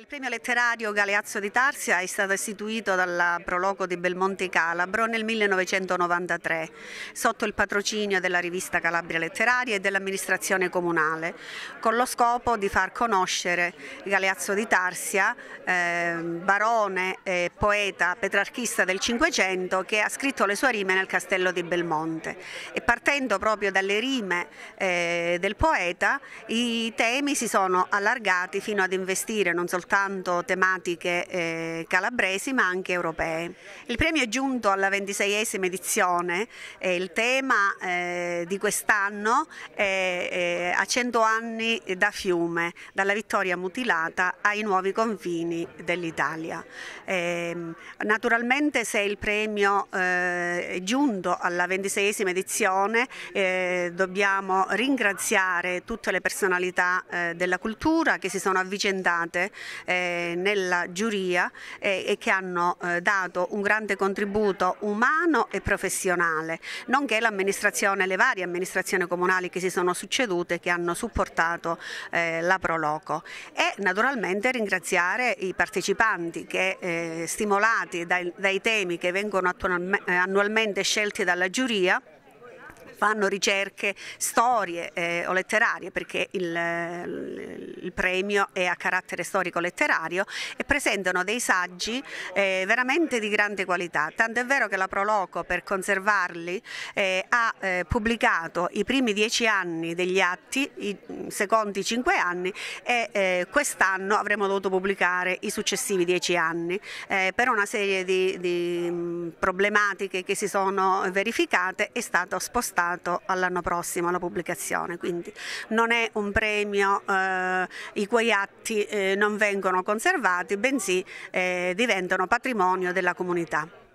Il premio letterario Galeazzo di Tarsia è stato istituito dalla Proloco di Belmonte Calabro nel 1993 sotto il patrocinio della rivista Calabria Letteraria e dell'amministrazione comunale con lo scopo di far conoscere Galeazzo di Tarsia, eh, barone e poeta petrarchista del Cinquecento che ha scritto le sue rime nel castello di Belmonte e partendo proprio dalle rime eh, del poeta i temi si sono allargati fino ad investire non soltanto soltanto tematiche eh, calabresi ma anche europee. Il premio è giunto alla ventiseiesima edizione e il tema eh, di quest'anno è eh, a 100 anni da fiume, dalla vittoria mutilata ai nuovi confini dell'Italia. Ehm, naturalmente se il premio eh, è giunto alla ventiseiesima esima edizione eh, dobbiamo ringraziare tutte le personalità della cultura che si sono avvicinate eh, nella giuria eh, e che hanno eh, dato un grande contributo umano e professionale, nonché l'amministrazione, le varie amministrazioni comunali che si sono succedute e che hanno supportato eh, la Proloco e naturalmente ringraziare i partecipanti che eh, stimolati dai, dai temi che vengono annualmente scelti dalla giuria fanno ricerche storie eh, o letterarie perché il, eh, il, premio è a carattere storico-letterario e presentano dei saggi eh, veramente di grande qualità, tanto è vero che la Proloco per conservarli eh, ha eh, pubblicato i primi dieci anni degli atti, i secondi cinque anni e eh, quest'anno avremmo dovuto pubblicare i successivi dieci anni per una serie di, di problematiche che si sono verificate è stato spostato rimandata all'anno prossimo alla pubblicazione, quindi non è un premio eh, i cui atti eh, non vengono conservati, bensì eh, diventano patrimonio della comunità.